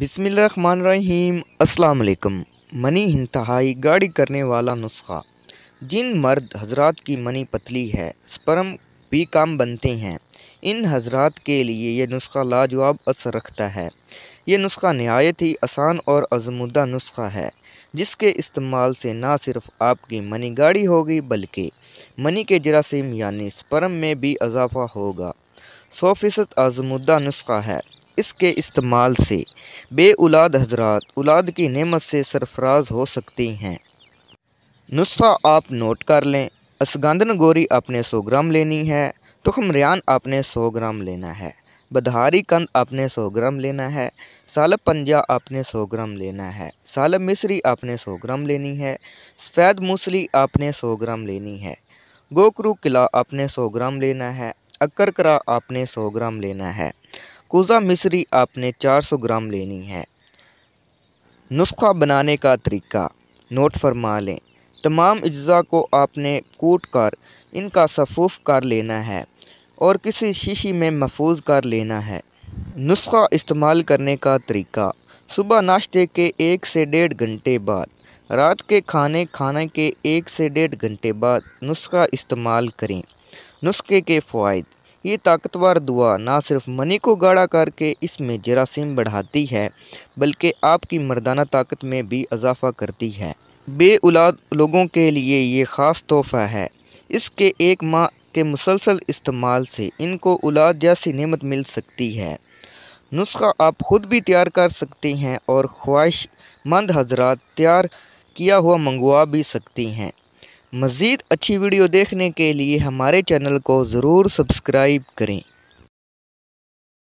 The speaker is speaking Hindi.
बिसमीम अस्सलाम मनी इंतहाई गाड़ी करने वाला नुस्खा जिन मर्द हजरात की मनी पतली है स्पर्म भी काम बनते हैं इन हजरात के लिए यह नुस्खा लाजवाब असर रखता है यह नुस्खा नहायत ही आसान और आजमदा नुस्खा है जिसके इस्तेमाल से ना सिर्फ आपकी मनी गाड़ी होगी बल्कि मनी के जरासीम यानी स्पर्म में भी इजाफा होगा सौ फीसद आजमुदा नुस्खा है इसके इस्तेमाल से बे उलाद हजरात उलाद की नेमत से सरफराज हो सकती हैं नुस्खा आप नोट कर लें असगंदन गोरी आपने सौ ग्राम लेनी है तुखमरान रियान आपने सौ ग्राम लेना है बदहारी कंद आपने सौ ग्राम लेना है साल पंजा आपने सौ ग्राम लेना है साल मिसरी आपने सौ ग्राम लेनी है सफ़ेद मूसली आपने सौ ग्राम लेनी है गोकरू किला आपने सौ ग्राम लेना है अक्कर आपने सौ ग्राम लेना है कोज़ा मिसरी आपने 400 ग्राम लेनी है नुस्खा बनाने का तरीका नोट फरमा लें तमाम अज्जा को आपने कूट कर इनका सफ़ूफ़ कर लेना है और किसी शीशी में महफूज कर लेना है नुस्खा इस्तेमाल करने का तरीका सुबह नाश्ते के एक से डेढ़ घंटे बाद रात के खाने खाने के एक से डेढ़ घंटे बाद नुस्खा इस्तेमाल करें नुस्खे के फ़ायदे ये ताकतवर दुआ ना सिर्फ मनी को गाढ़ा करके इसमें जरासीम बढ़ाती है बल्कि आपकी मर्दाना ताकत में भी इजाफा करती है बे औलाद लोगों के लिए ये ख़ास तोहफ़ा है इसके एक माह के मुसलसल इस्तेमाल से इनको औलाद जैसी नेमत मिल सकती है नुस्खा आप ख़ुद भी तैयार कर सकते हैं और ख्वाहिशमंद हजरात तैयार किया हुआ मंगवा भी सकती हैं मज़ीद अच्छी वीडियो देखने के लिए हमारे चैनल को ज़रूर सब्सक्राइब करें